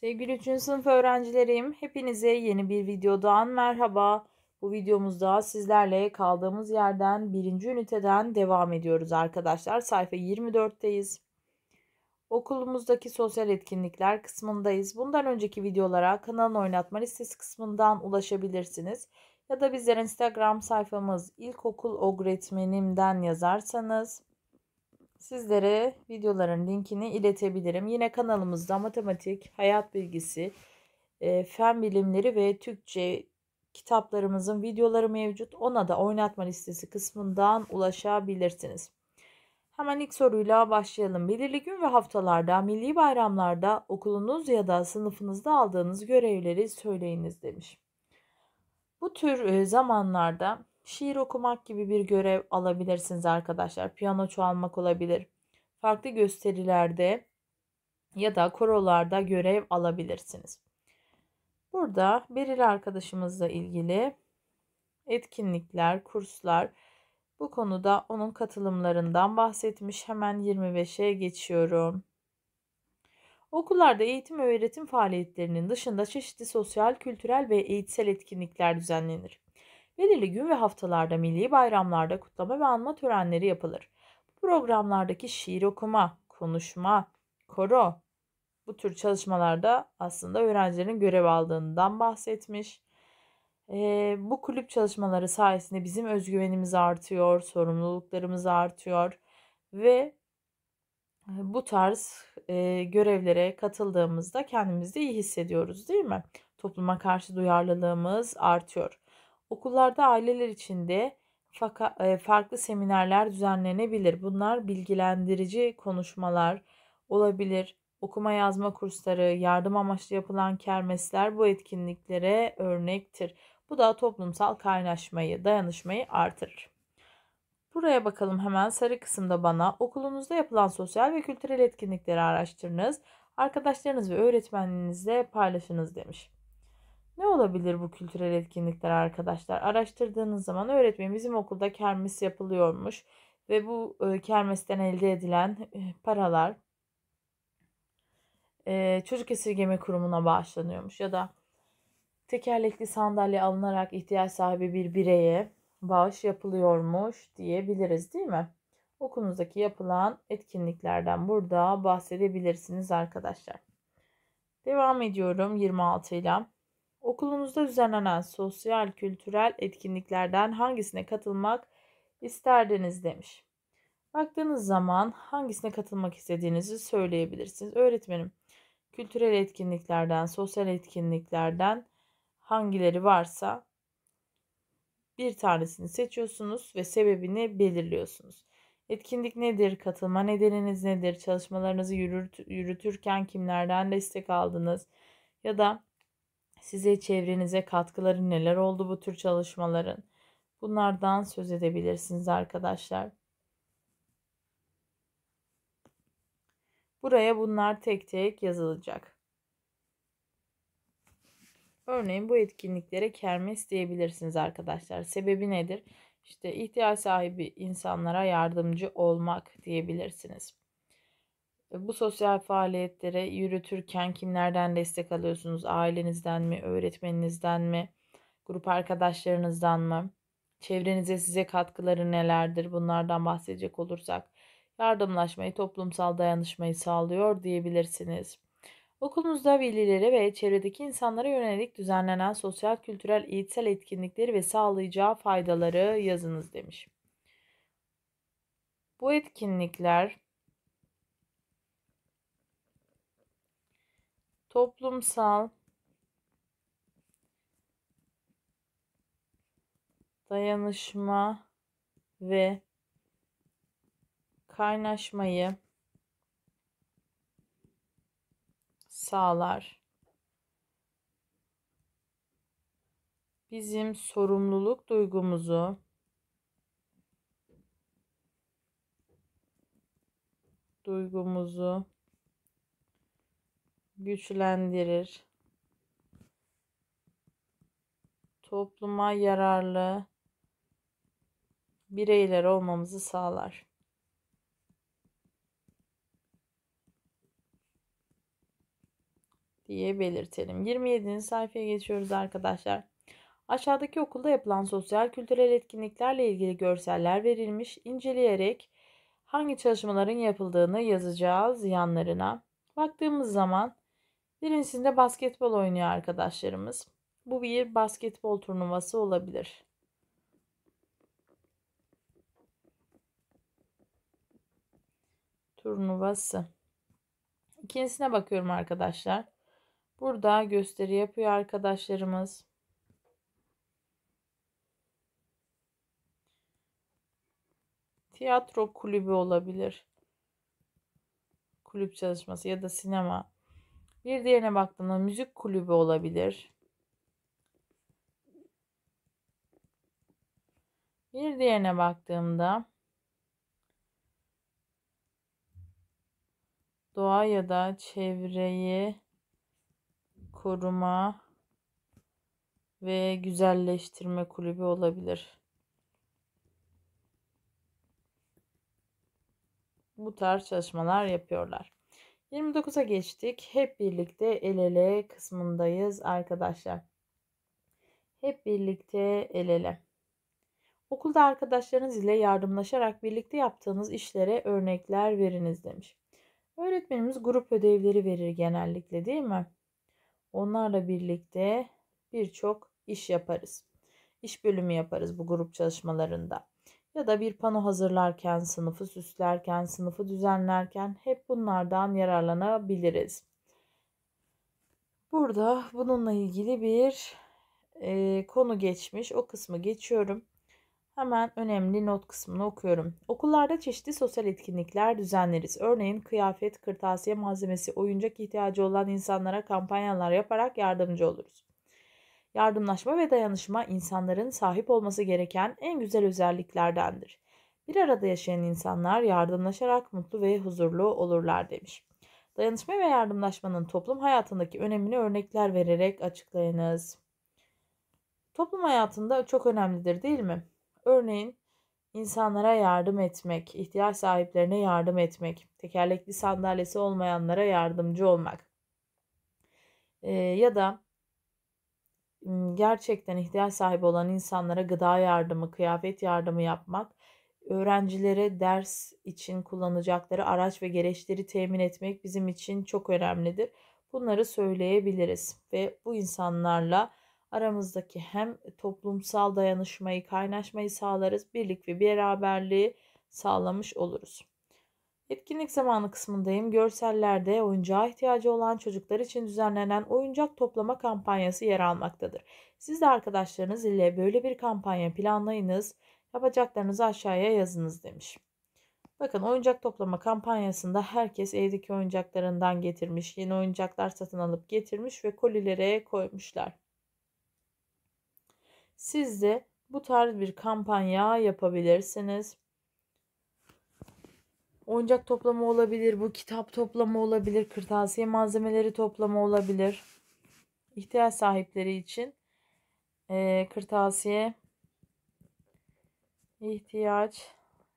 Sevgili 3. sınıf öğrencilerim, hepinize yeni bir videodan merhaba. Bu videomuzda sizlerle kaldığımız yerden 1. üniteden devam ediyoruz arkadaşlar. Sayfa 24'teyiz. Okulumuzdaki sosyal etkinlikler kısmındayız. Bundan önceki videolara kanalın oynatma listesi kısmından ulaşabilirsiniz. Ya da bizlere Instagram sayfamız ilkokul ogretmenimden yazarsanız sizlere videoların linkini iletebilirim. Yine kanalımızda matematik, hayat bilgisi, e, fen bilimleri ve Türkçe kitaplarımızın videoları mevcut. Ona da oynatma listesi kısmından ulaşabilirsiniz. Hemen ilk soruyla başlayalım. Belirli gün ve haftalarda, milli bayramlarda okulunuz ya da sınıfınızda aldığınız görevleri söyleyiniz demiş. Bu tür e, zamanlarda Şiir okumak gibi bir görev alabilirsiniz arkadaşlar. Piyano çalmak olabilir. Farklı gösterilerde ya da korolarda görev alabilirsiniz. Burada Beril arkadaşımızla ilgili etkinlikler, kurslar bu konuda onun katılımlarından bahsetmiş. Hemen 25'e geçiyorum. Okullarda eğitim öğretim faaliyetlerinin dışında çeşitli sosyal, kültürel ve eğitsel etkinlikler düzenlenir. Belirli gün ve haftalarda milli bayramlarda kutlama ve anma törenleri yapılır. Bu programlardaki şiir okuma, konuşma, koro bu tür çalışmalarda aslında öğrencilerin görev aldığından bahsetmiş. Ee, bu kulüp çalışmaları sayesinde bizim özgüvenimiz artıyor, sorumluluklarımız artıyor ve e, bu tarz e, görevlere katıldığımızda kendimizi iyi hissediyoruz değil mi? Topluma karşı duyarlılığımız artıyor. Okullarda aileler içinde e, farklı seminerler düzenlenebilir. Bunlar bilgilendirici konuşmalar olabilir. Okuma yazma kursları, yardım amaçlı yapılan kermesler bu etkinliklere örnektir. Bu da toplumsal kaynaşmayı, dayanışmayı artırır. Buraya bakalım hemen sarı kısımda bana okulunuzda yapılan sosyal ve kültürel etkinlikleri araştırınız. Arkadaşlarınız ve öğretmeninizle paylaşınız demiş. Ne olabilir bu kültürel etkinlikler arkadaşlar? Araştırdığınız zaman öğretmenim bizim okulda kermes yapılıyormuş ve bu e, kermesten elde edilen e, paralar e, çocuk esirgeme kurumuna bağışlanıyormuş ya da tekerlekli sandalye alınarak ihtiyaç sahibi bir bireye bağış yapılıyormuş diyebiliriz değil mi? Okulunuzdaki yapılan etkinliklerden burada bahsedebilirsiniz arkadaşlar. Devam ediyorum 26 ile. Okulunuzda düzenlenen sosyal kültürel etkinliklerden hangisine katılmak isterdiniz demiş. Baktığınız zaman hangisine katılmak istediğinizi söyleyebilirsiniz. Öğretmenim, kültürel etkinliklerden, sosyal etkinliklerden hangileri varsa bir tanesini seçiyorsunuz ve sebebini belirliyorsunuz. Etkinlik nedir? Katılma nedeniniz nedir? Çalışmalarınızı yürüt, yürütürken kimlerden destek aldınız? Ya da Size çevrenize katkıları neler oldu bu tür çalışmaların? Bunlardan söz edebilirsiniz arkadaşlar. Buraya bunlar tek tek yazılacak. Örneğin bu etkinliklere kermes diyebilirsiniz arkadaşlar. Sebebi nedir? İşte ihtiyaç sahibi insanlara yardımcı olmak diyebilirsiniz. E, bu sosyal faaliyetlere yürütürken kimlerden destek alıyorsunuz? Ailenizden mi, öğretmeninizden mi, grup arkadaşlarınızdan mı? Çevrenize size katkıları nelerdir? Bunlardan bahsedecek olursak yardımlaşmayı, toplumsal dayanışmayı sağlıyor diyebilirsiniz. Okulunuzda velilere ve çevredeki insanlara yönelik düzenlenen sosyal, kültürel, eğitsel etkinlikleri ve sağlayacağı faydaları yazınız demiş. Bu etkinlikler toplumsal dayanışma ve kaynaşmayı sağlar. Bizim sorumluluk duygumuzu duygumuzu güçlendirir. Topluma yararlı bireyler olmamızı sağlar. diye belirtelim. 27. sayfaya geçiyoruz arkadaşlar. Aşağıdaki okulda yapılan sosyal kültürel etkinliklerle ilgili görseller verilmiş. İnceleyerek hangi çalışmaların yapıldığını yazacağız yanlarına. Baktığımız zaman Birincisinde basketbol oynuyor arkadaşlarımız. Bu bir basketbol turnuvası olabilir. Turnuvası. İkincisine bakıyorum arkadaşlar. Burada gösteri yapıyor arkadaşlarımız. Tiyatro kulübü olabilir. Kulüp çalışması ya da sinema bir diğerine baktığımda müzik kulübü olabilir. Bir diğerine baktığımda doğa ya da çevreyi koruma ve güzelleştirme kulübü olabilir. Bu tarz çalışmalar yapıyorlar. 29'a geçtik. Hep birlikte el ele kısmındayız arkadaşlar. Hep birlikte el ele. Okulda arkadaşlarınız ile yardımlaşarak birlikte yaptığınız işlere örnekler veriniz demiş. Öğretmenimiz grup ödevleri verir genellikle değil mi? Onlarla birlikte birçok iş yaparız. İş bölümü yaparız bu grup çalışmalarında ya da bir pano hazırlarken, sınıfı süslerken, sınıfı düzenlerken hep bunlardan yararlanabiliriz. Burada bununla ilgili bir e, konu geçmiş. O kısmı geçiyorum. Hemen önemli not kısmını okuyorum. Okullarda çeşitli sosyal etkinlikler düzenleriz. Örneğin kıyafet, kırtasiye malzemesi, oyuncak ihtiyacı olan insanlara kampanyalar yaparak yardımcı oluruz. Yardımlaşma ve dayanışma insanların sahip olması gereken en güzel özelliklerdendir. Bir arada yaşayan insanlar yardımlaşarak mutlu ve huzurlu olurlar demiş. Dayanışma ve yardımlaşmanın toplum hayatındaki önemini örnekler vererek açıklayınız. Toplum hayatında çok önemlidir değil mi? Örneğin insanlara yardım etmek, ihtiyaç sahiplerine yardım etmek, tekerlekli sandalyesi olmayanlara yardımcı olmak. Ee, ya da gerçekten ihtiyaç sahibi olan insanlara gıda yardımı, kıyafet yardımı yapmak, öğrencilere ders için kullanacakları araç ve gereçleri temin etmek bizim için çok önemlidir. Bunları söyleyebiliriz ve bu insanlarla aramızdaki hem toplumsal dayanışmayı, kaynaşmayı sağlarız, birlik ve beraberliği sağlamış oluruz. Etkinlik zamanı kısmındayım. Görsellerde oyuncağa ihtiyacı olan çocuklar için düzenlenen oyuncak toplama kampanyası yer almaktadır. Siz de arkadaşlarınız ile böyle bir kampanya planlayınız. Yapacaklarınızı aşağıya yazınız demiş. Bakın oyuncak toplama kampanyasında herkes evdeki oyuncaklarından getirmiş. Yeni oyuncaklar satın alıp getirmiş ve kolilere koymuşlar. Siz de bu tarz bir kampanya yapabilirsiniz. Oyuncak toplama olabilir, bu kitap toplama olabilir, kırtasiye malzemeleri toplama olabilir. İhtiyaç sahipleri için e, kırtasiye ihtiyaç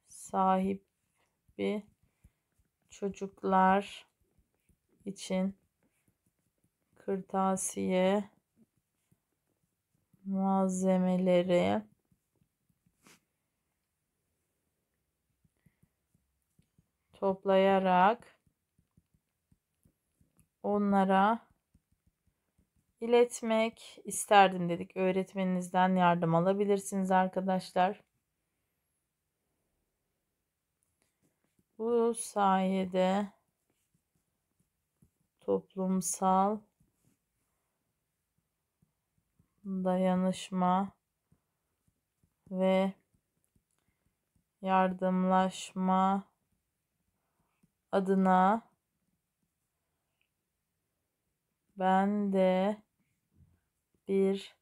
sahibi çocuklar için kırtasiye malzemeleri toplayarak onlara iletmek isterdim dedik. Öğretmeninizden yardım alabilirsiniz arkadaşlar. Bu sayede toplumsal dayanışma ve yardımlaşma adına ben de bir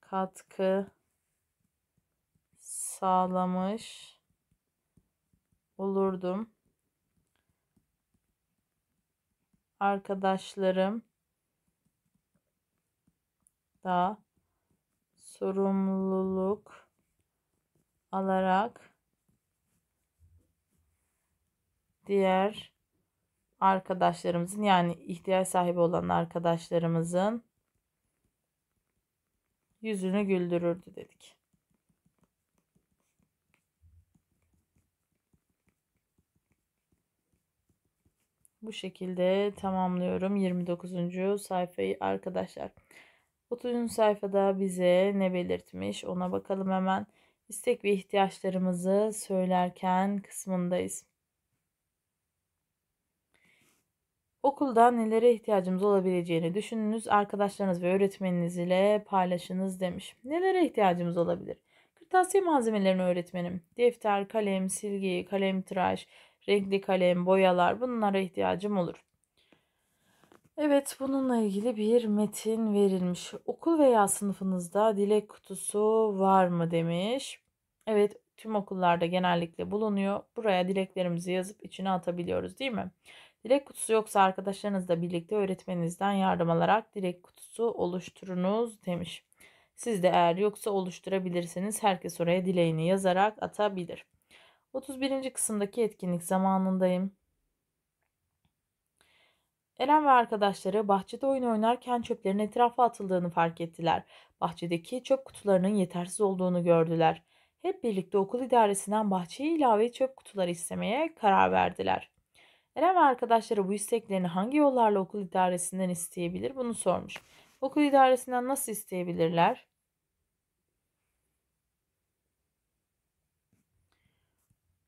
katkı sağlamış olurdum. Arkadaşlarım da sorumluluk alarak diğer arkadaşlarımızın yani ihtiyaç sahibi olan arkadaşlarımızın yüzünü güldürürdü dedik. Bu şekilde tamamlıyorum 29. sayfayı arkadaşlar. 30. sayfada bize ne belirtmiş ona bakalım hemen. İstek ve ihtiyaçlarımızı söylerken kısmındayız. Okulda nelere ihtiyacımız olabileceğini düşününüz, arkadaşlarınız ve öğretmeniniz ile paylaşınız demiş. Nelere ihtiyacımız olabilir? Kırtasiye malzemelerini öğretmenim. Defter, kalem, silgi, kalem tıraş, renkli kalem, boyalar bunlara ihtiyacım olur. Evet bununla ilgili bir metin verilmiş. Okul veya sınıfınızda dilek kutusu var mı demiş. Evet tüm okullarda genellikle bulunuyor. Buraya dileklerimizi yazıp içine atabiliyoruz değil mi? Dilek kutusu yoksa arkadaşlarınızla birlikte öğretmeninizden yardım alarak dilek kutusu oluşturunuz demiş. Siz de eğer yoksa oluşturabilirsiniz. Herkes oraya dileğini yazarak atabilir. 31. kısımdaki etkinlik zamanındayım. Eren ve arkadaşları bahçede oyun oynarken çöplerin etrafa atıldığını fark ettiler. Bahçedeki çöp kutularının yetersiz olduğunu gördüler. Hep birlikte okul idaresinden bahçeye ilave çöp kutuları istemeye karar verdiler. Eren ve arkadaşları bu isteklerini hangi yollarla okul idaresinden isteyebilir bunu sormuş. Okul idaresinden nasıl isteyebilirler?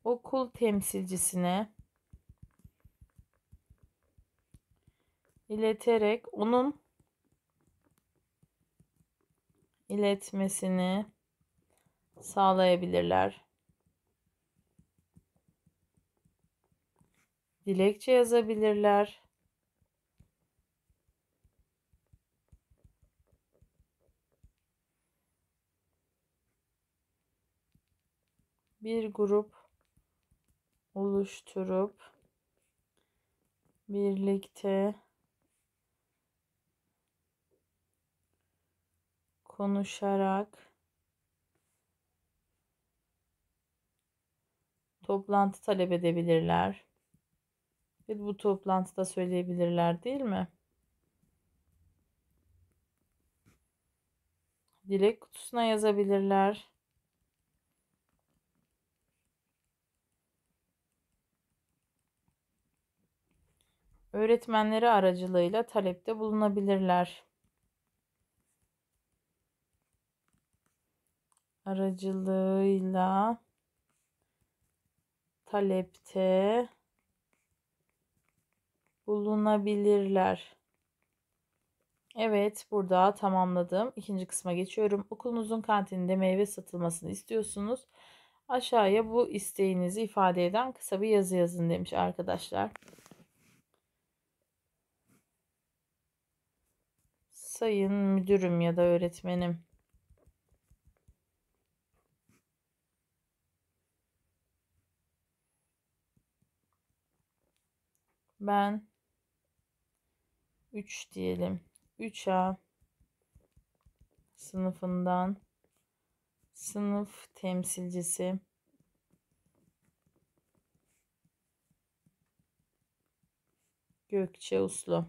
Okul temsilcisine ileterek onun iletmesini sağlayabilirler. dilekçe yazabilirler. Bir grup oluşturup birlikte konuşarak toplantı talep edebilirler. Ve bu toplantıda söyleyebilirler değil mi? Dilek kutusuna yazabilirler. Öğretmenleri aracılığıyla talepte bulunabilirler. Aracılığıyla talepte bulunabilirler. Evet burada tamamladım. İkinci kısma geçiyorum. Okulunuzun kantininde meyve satılmasını istiyorsunuz. Aşağıya bu isteğinizi ifade eden kısa bir yazı yazın demiş arkadaşlar. Sayın müdürüm ya da öğretmenim. Ben 3 diyelim. 3A sınıfından sınıf temsilcisi Gökçe Uslu.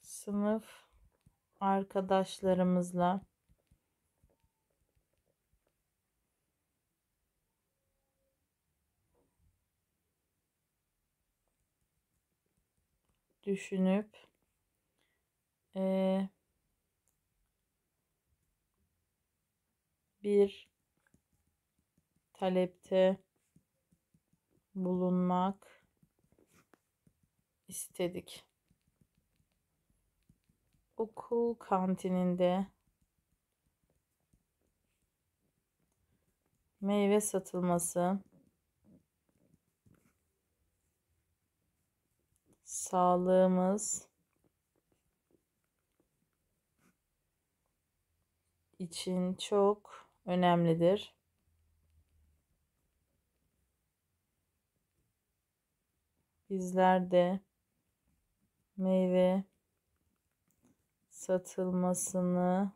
Sınıf arkadaşlarımızla düşünüp e, bir talepte bulunmak istedik. Okul kantininde meyve satılması sağlığımız için çok önemlidir. Bizler de meyve satılmasını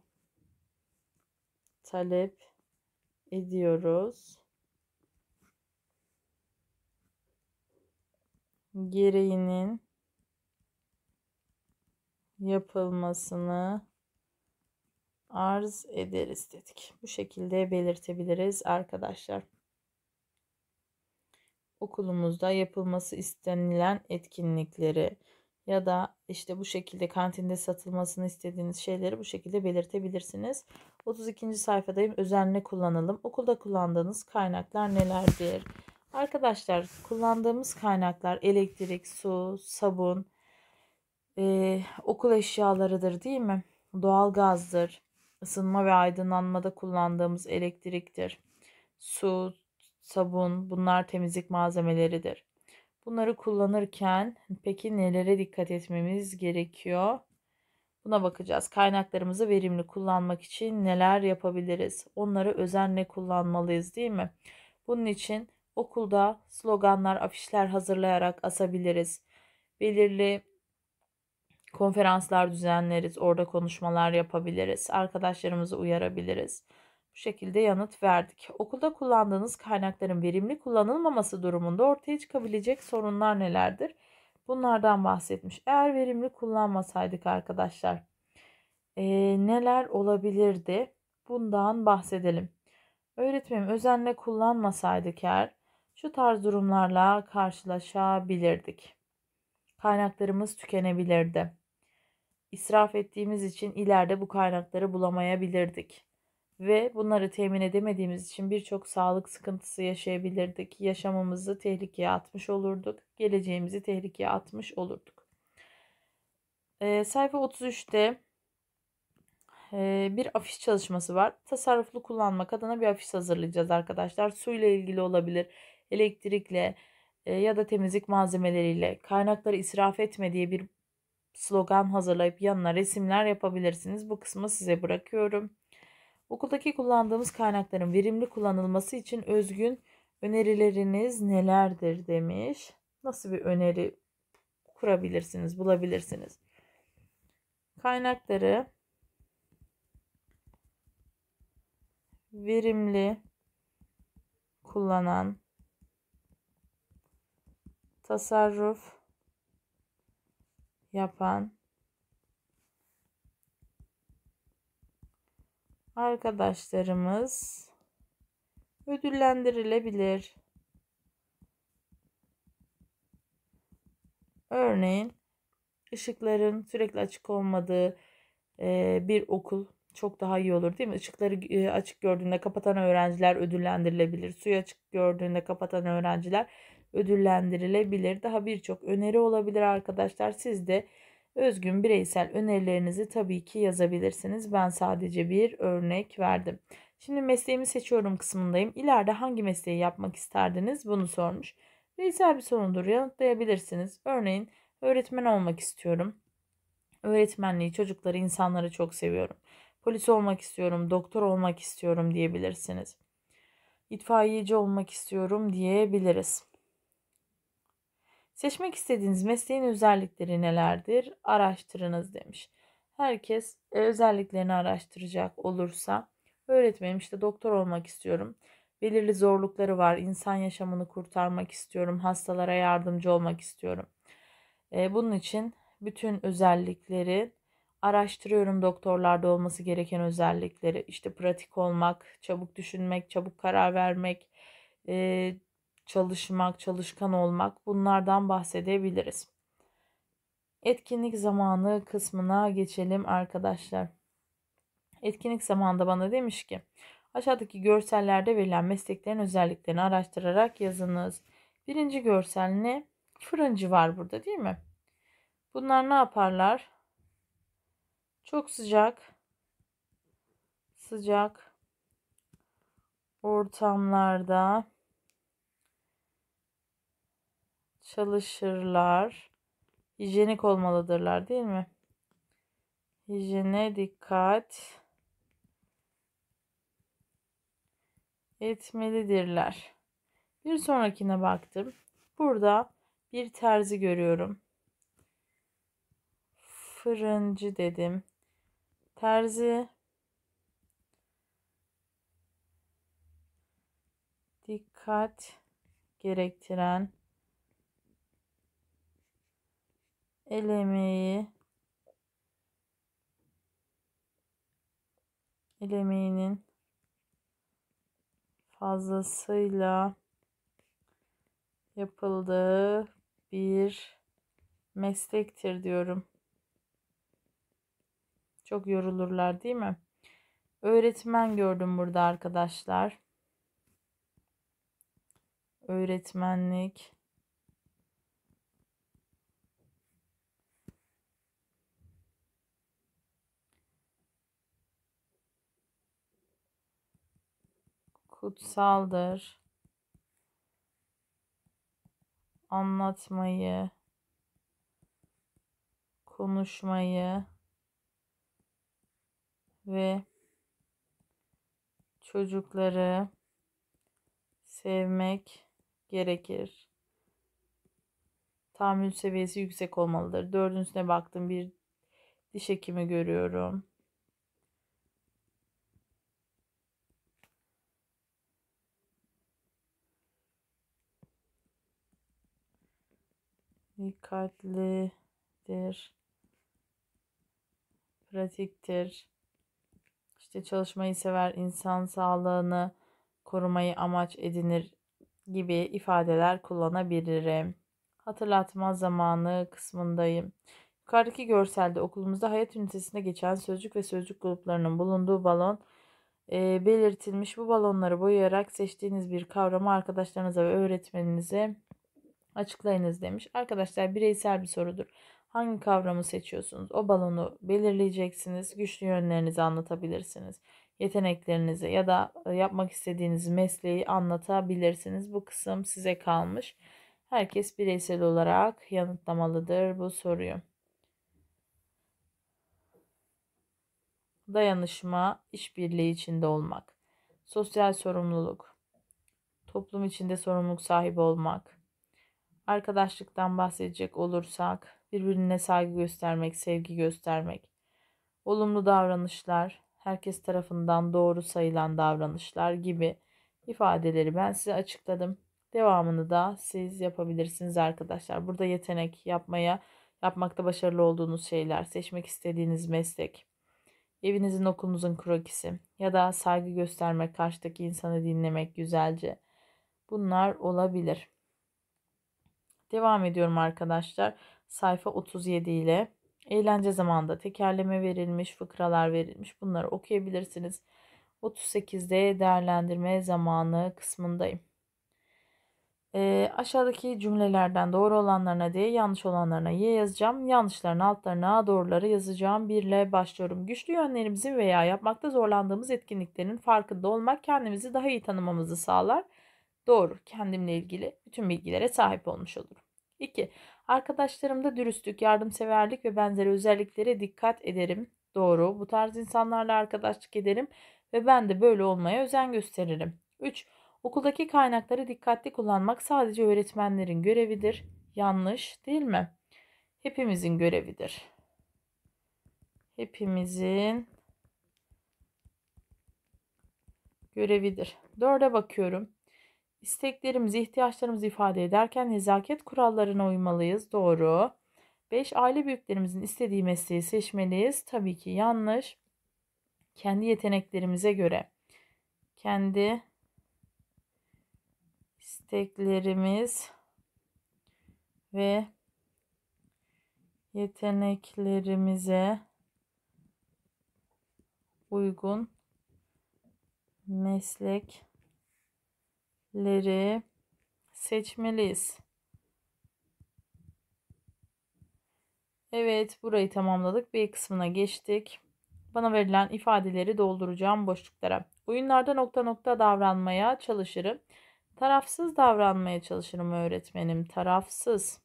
talep ediyoruz. Gereğinin yapılmasını arz ederiz dedik. Bu şekilde belirtebiliriz arkadaşlar. Okulumuzda yapılması istenilen etkinlikleri ya da işte bu şekilde kantinde satılmasını istediğiniz şeyleri bu şekilde belirtebilirsiniz. 32. sayfadayım. Özenle kullanalım. Okulda kullandığınız kaynaklar nelerdir? Arkadaşlar kullandığımız kaynaklar elektrik, su, sabun, e, okul eşyalarıdır değil mi? Doğalgazdır, ısınma ve aydınlanmada kullandığımız elektriktir, su, sabun bunlar temizlik malzemeleridir. Bunları kullanırken peki nelere dikkat etmemiz gerekiyor? Buna bakacağız. Kaynaklarımızı verimli kullanmak için neler yapabiliriz? Onları özenle kullanmalıyız değil mi? Bunun için okulda sloganlar, afişler hazırlayarak asabiliriz. Belirli konferanslar düzenleriz, orada konuşmalar yapabiliriz, arkadaşlarımızı uyarabiliriz. Bu şekilde yanıt verdik. Okulda kullandığınız kaynakların verimli kullanılmaması durumunda ortaya çıkabilecek sorunlar nelerdir? Bunlardan bahsetmiş. Eğer verimli kullanmasaydık arkadaşlar e, neler olabilirdi? Bundan bahsedelim. Öğretmenim özenle kullanmasaydık eğer şu tarz durumlarla karşılaşabilirdik. Kaynaklarımız tükenebilirdi israf ettiğimiz için ileride bu kaynakları bulamayabilirdik ve bunları temin edemediğimiz için birçok sağlık sıkıntısı yaşayabilirdik. Yaşamımızı tehlikeye atmış olurduk. Geleceğimizi tehlikeye atmış olurduk. E, sayfa 33'te e, bir afiş çalışması var. Tasarruflu kullanmak adına bir afiş hazırlayacağız arkadaşlar. Suyla ilgili olabilir, elektrikle e, ya da temizlik malzemeleriyle. Kaynakları israf etme diye bir slogan hazırlayıp yanına resimler yapabilirsiniz. Bu kısmı size bırakıyorum. Okuldaki kullandığımız kaynakların verimli kullanılması için özgün önerileriniz nelerdir demiş. Nasıl bir öneri kurabilirsiniz, bulabilirsiniz. Kaynakları verimli kullanan tasarruf yapan arkadaşlarımız ödüllendirilebilir. Örneğin ışıkların sürekli açık olmadığı e, bir okul çok daha iyi olur değil mi? Işıkları e, açık gördüğünde kapatan öğrenciler ödüllendirilebilir. Suyu açık gördüğünde kapatan öğrenciler ödüllendirilebilir. Daha birçok öneri olabilir arkadaşlar. Siz de özgün bireysel önerilerinizi tabii ki yazabilirsiniz. Ben sadece bir örnek verdim. Şimdi mesleğimi seçiyorum kısmındayım. İleride hangi mesleği yapmak isterdiniz bunu sormuş. Bireysel bir sorundur yanıtlayabilirsiniz. Örneğin öğretmen olmak istiyorum. Öğretmenliği, çocukları, insanları çok seviyorum. Polis olmak istiyorum, doktor olmak istiyorum diyebilirsiniz. İtfaiyeci olmak istiyorum diyebiliriz. Seçmek istediğiniz mesleğin özellikleri nelerdir? Araştırınız demiş. Herkes e, özelliklerini araştıracak olursa öğretmenim işte doktor olmak istiyorum. Belirli zorlukları var. İnsan yaşamını kurtarmak istiyorum. Hastalara yardımcı olmak istiyorum. E, bunun için bütün özellikleri araştırıyorum doktorlarda olması gereken özellikleri. İşte pratik olmak, çabuk düşünmek, çabuk karar vermek, e, çalışmak, çalışkan olmak bunlardan bahsedebiliriz. Etkinlik zamanı kısmına geçelim arkadaşlar. Etkinlik zamanında bana demiş ki aşağıdaki görsellerde verilen mesleklerin özelliklerini araştırarak yazınız. Birinci görsel ne? Fırıncı var burada değil mi? Bunlar ne yaparlar? Çok sıcak sıcak ortamlarda çalışırlar. Hijyenik olmalıdırlar değil mi? Hijyene dikkat etmelidirler. Bir sonrakine baktım. Burada bir terzi görüyorum. Fırıncı dedim. Terzi dikkat gerektiren elemeği elemeğinin fazlasıyla yapıldığı bir meslektir diyorum. Çok yorulurlar değil mi? Öğretmen gördüm burada arkadaşlar. Öğretmenlik. kutsaldır. Anlatmayı, konuşmayı ve çocukları sevmek gerekir. Tahammül seviyesi yüksek olmalıdır. Dördüncüne baktım bir diş hekimi görüyorum. dikkatlidir, pratiktir. işte çalışmayı sever, insan sağlığını korumayı amaç edinir gibi ifadeler kullanabilirim. Hatırlatma zamanı kısmındayım. Yukarıdaki görselde okulumuzda hayat ünitesinde geçen sözcük ve sözcük gruplarının bulunduğu balon e, belirtilmiş. Bu balonları boyayarak seçtiğiniz bir kavramı arkadaşlarınıza ve öğretmeninize açıklayınız demiş. Arkadaşlar bireysel bir sorudur. Hangi kavramı seçiyorsunuz? O balonu belirleyeceksiniz. Güçlü yönlerinizi anlatabilirsiniz. Yeteneklerinizi ya da e, yapmak istediğiniz mesleği anlatabilirsiniz. Bu kısım size kalmış. Herkes bireysel olarak yanıtlamalıdır bu soruyu. Dayanışma, işbirliği içinde olmak. Sosyal sorumluluk. Toplum içinde sorumluluk sahibi olmak Arkadaşlıktan bahsedecek olursak birbirine saygı göstermek, sevgi göstermek, olumlu davranışlar, herkes tarafından doğru sayılan davranışlar gibi ifadeleri ben size açıkladım. Devamını da siz yapabilirsiniz arkadaşlar. Burada yetenek yapmaya, yapmakta başarılı olduğunuz şeyler, seçmek istediğiniz meslek, evinizin okulunuzun krokisi ya da saygı göstermek, karşıdaki insanı dinlemek güzelce bunlar olabilir. Devam ediyorum arkadaşlar. Sayfa 37 ile eğlence zamanında tekerleme verilmiş, fıkralar verilmiş. Bunları okuyabilirsiniz. 38'de değerlendirme zamanı kısmındayım. E, aşağıdaki cümlelerden doğru olanlarına D, yanlış olanlarına Y yazacağım. Yanlışların altlarına doğruları yazacağım. 1 ile başlıyorum. Güçlü yönlerimizin veya yapmakta zorlandığımız etkinliklerin farkında olmak kendimizi daha iyi tanımamızı sağlar doğru kendimle ilgili bütün bilgilere sahip olmuş olurum. 2. Arkadaşlarımda dürüstlük, yardımseverlik ve benzeri özelliklere dikkat ederim. Doğru. Bu tarz insanlarla arkadaşlık ederim ve ben de böyle olmaya özen gösteririm. 3. Okuldaki kaynakları dikkatli kullanmak sadece öğretmenlerin görevidir. Yanlış değil mi? Hepimizin görevidir. Hepimizin görevidir. Dörde bakıyorum. İsteklerimizi, ihtiyaçlarımızı ifade ederken nezaket kurallarına uymalıyız. Doğru. 5. Aile büyüklerimizin istediği mesleği seçmeliyiz. Tabii ki yanlış. Kendi yeteneklerimize göre. Kendi isteklerimiz ve yeteneklerimize uygun meslek leri seçmeliyiz. Evet burayı tamamladık. B kısmına geçtik. Bana verilen ifadeleri dolduracağım boşluklara. Oyunlarda nokta nokta davranmaya çalışırım. Tarafsız davranmaya çalışırım öğretmenim. Tarafsız.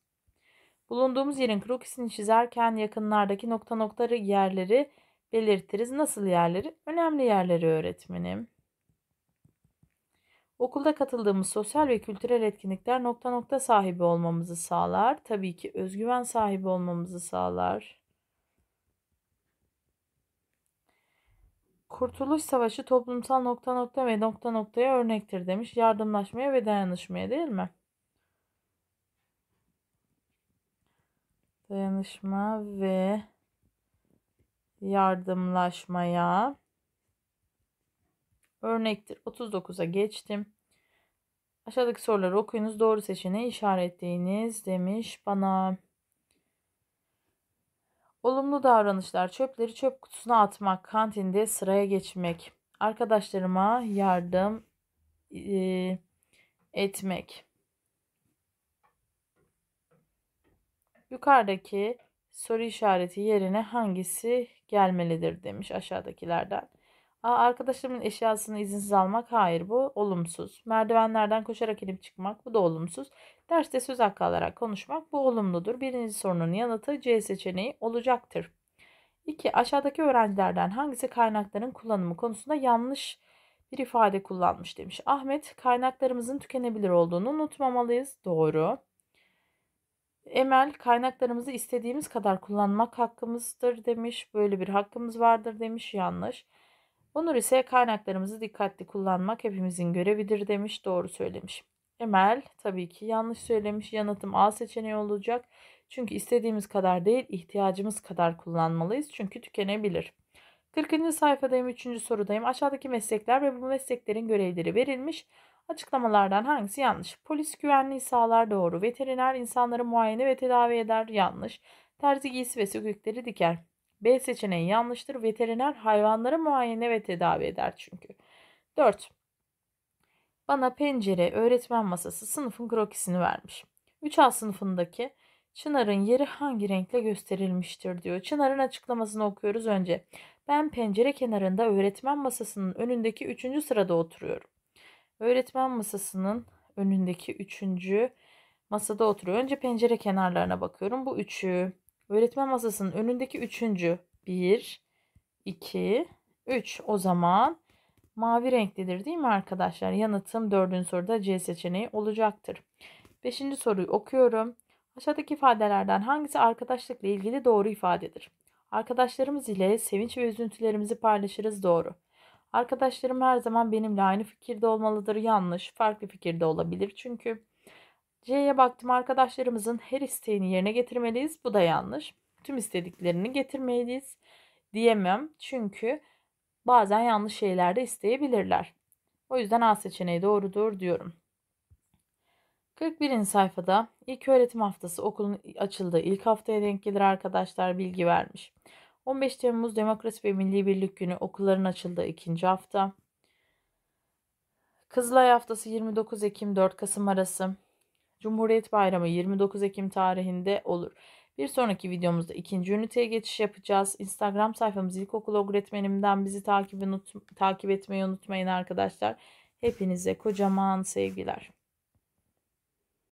Bulunduğumuz yerin krokisini çizerken yakınlardaki nokta nokta yerleri belirtiriz. Nasıl yerleri? Önemli yerleri öğretmenim. Okulda katıldığımız sosyal ve kültürel etkinlikler nokta nokta sahibi olmamızı sağlar. Tabii ki özgüven sahibi olmamızı sağlar. Kurtuluş Savaşı toplumsal nokta nokta ve nokta noktaya örnektir demiş. Yardımlaşmaya ve dayanışmaya değil mi? Dayanışma ve yardımlaşmaya örnektir. 39'a geçtim. Aşağıdaki soruları okuyunuz. Doğru seçeneği işaretleyiniz demiş bana. Olumlu davranışlar. Çöpleri çöp kutusuna atmak. Kantinde sıraya geçmek. Arkadaşlarıma yardım e, etmek. Yukarıdaki soru işareti yerine hangisi gelmelidir demiş aşağıdakilerden. Aa, arkadaşımın eşyasını izinsiz almak hayır bu olumsuz. Merdivenlerden koşarak inip çıkmak bu da olumsuz. Derste söz hakkı alarak konuşmak bu olumludur. Birinci sorunun yanıtı C seçeneği olacaktır. 2. Aşağıdaki öğrencilerden hangisi kaynakların kullanımı konusunda yanlış bir ifade kullanmış demiş. Ahmet kaynaklarımızın tükenebilir olduğunu unutmamalıyız. Doğru. Emel kaynaklarımızı istediğimiz kadar kullanmak hakkımızdır demiş. Böyle bir hakkımız vardır demiş. Yanlış. Onur ise kaynaklarımızı dikkatli kullanmak hepimizin görevidir demiş. Doğru söylemiş. Emel tabii ki yanlış söylemiş. Yanıtım A seçeneği olacak. Çünkü istediğimiz kadar değil ihtiyacımız kadar kullanmalıyız. Çünkü tükenebilir. 40. sayfadayım 3. sorudayım. Aşağıdaki meslekler ve bu mesleklerin görevleri verilmiş. Açıklamalardan hangisi yanlış? Polis güvenliği sağlar doğru. Veteriner insanları muayene ve tedavi eder yanlış. Terzi giysi ve sökükleri diker. B seçeneği yanlıştır. Veteriner hayvanları muayene ve tedavi eder çünkü. 4. Bana pencere, öğretmen masası, sınıfın krokisini vermiş. 3A sınıfındaki Çınar'ın yeri hangi renkle gösterilmiştir diyor. Çınar'ın açıklamasını okuyoruz önce. Ben pencere kenarında öğretmen masasının önündeki 3. sırada oturuyorum. Öğretmen masasının önündeki 3. masada oturuyor. Önce pencere kenarlarına bakıyorum. Bu üçü Öğretmen masasının önündeki üçüncü. Bir, iki, üç. O zaman mavi renklidir değil mi arkadaşlar? Yanıtım dördüncü soruda C seçeneği olacaktır. Beşinci soruyu okuyorum. Aşağıdaki ifadelerden hangisi arkadaşlıkla ilgili doğru ifadedir? Arkadaşlarımız ile sevinç ve üzüntülerimizi paylaşırız doğru. Arkadaşlarım her zaman benimle aynı fikirde olmalıdır yanlış. Farklı fikirde olabilir çünkü. C'ye baktım arkadaşlarımızın her isteğini yerine getirmeliyiz. Bu da yanlış. Tüm istediklerini getirmeliyiz diyemem. Çünkü bazen yanlış şeyler de isteyebilirler. O yüzden A seçeneği doğrudur diyorum. 41. sayfada ilk öğretim haftası okulun açıldığı ilk haftaya denk gelir arkadaşlar bilgi vermiş. 15 Temmuz Demokrasi ve Milli Birlik Günü okulların açıldığı ikinci hafta. Kızılay haftası 29 Ekim 4 Kasım arası. Cumhuriyet Bayramı 29 Ekim tarihinde olur. Bir sonraki videomuzda ikinci üniteye geçiş yapacağız. Instagram sayfamız ilkokul öğretmenimden bizi takip, unut takip etmeyi unutmayın arkadaşlar. Hepinize kocaman sevgiler.